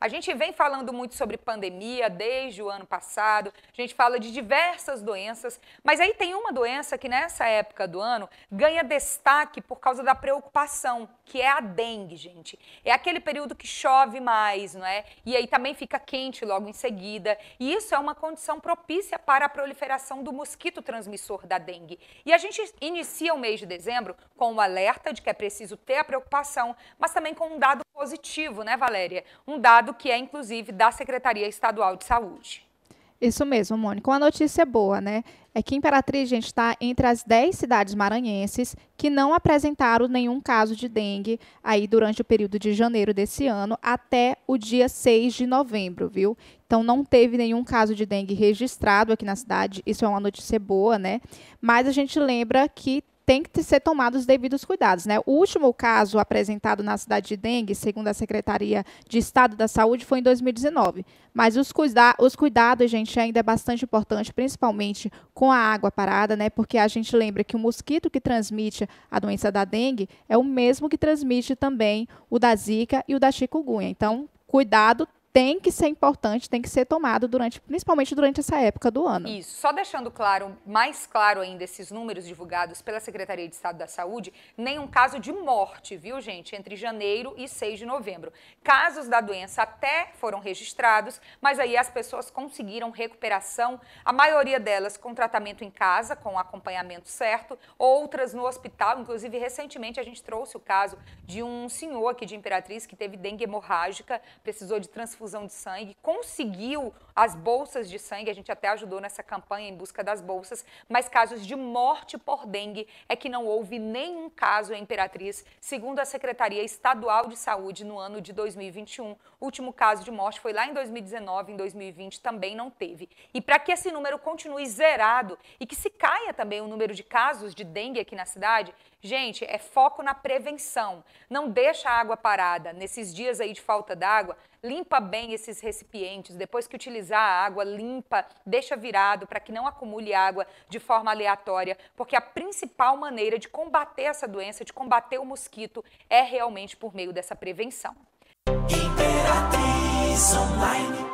A gente vem falando muito sobre pandemia desde o ano passado, a gente fala de diversas doenças, mas aí tem uma doença que nessa época do ano ganha destaque por causa da preocupação, que é a dengue, gente. É aquele período que chove mais, não é? E aí também fica quente logo em seguida. E isso é uma condição propícia para a proliferação do mosquito transmissor da dengue. E a gente inicia o mês de dezembro com o um alerta de que é preciso ter a preocupação, mas também com um dado positivo, né, Valéria? Um dado que é, inclusive, da Secretaria Estadual de Saúde. Isso mesmo, Mônica. Uma notícia boa, né? É que Imperatriz, gente, está entre as 10 cidades maranhenses que não apresentaram nenhum caso de dengue aí durante o período de janeiro desse ano até o dia 6 de novembro, viu? Então não teve nenhum caso de dengue registrado aqui na cidade. Isso é uma notícia boa, né? Mas a gente lembra que tem que ser tomados os devidos cuidados. Né? O último caso apresentado na cidade de dengue, segundo a Secretaria de Estado da Saúde, foi em 2019. Mas os, cuida os cuidados, gente, ainda é bastante importante, principalmente com a água parada, né? porque a gente lembra que o mosquito que transmite a doença da dengue é o mesmo que transmite também o da zika e o da chikungunya. Então, cuidado tem que ser importante, tem que ser tomado durante, principalmente durante essa época do ano. Isso, só deixando claro, mais claro ainda esses números divulgados pela Secretaria de Estado da Saúde, nenhum caso de morte, viu, gente, entre janeiro e 6 de novembro. Casos da doença até foram registrados, mas aí as pessoas conseguiram recuperação, a maioria delas com tratamento em casa, com acompanhamento certo, outras no hospital, inclusive recentemente a gente trouxe o caso de um senhor aqui de Imperatriz que teve dengue hemorrágica, precisou de transfusão transfusão de sangue, conseguiu as bolsas de sangue, a gente até ajudou nessa campanha em busca das bolsas, mas casos de morte por dengue é que não houve nenhum caso em Imperatriz, segundo a Secretaria Estadual de Saúde no ano de 2021. O último caso de morte foi lá em 2019, em 2020 também não teve. E para que esse número continue zerado e que se caia também o número de casos de dengue aqui na cidade, gente, é foco na prevenção. Não deixa a água parada. Nesses dias aí de falta d'água, limpa bem bem esses recipientes. Depois que utilizar a água limpa, deixa virado para que não acumule água de forma aleatória, porque a principal maneira de combater essa doença, de combater o mosquito, é realmente por meio dessa prevenção. Imperatriz Online.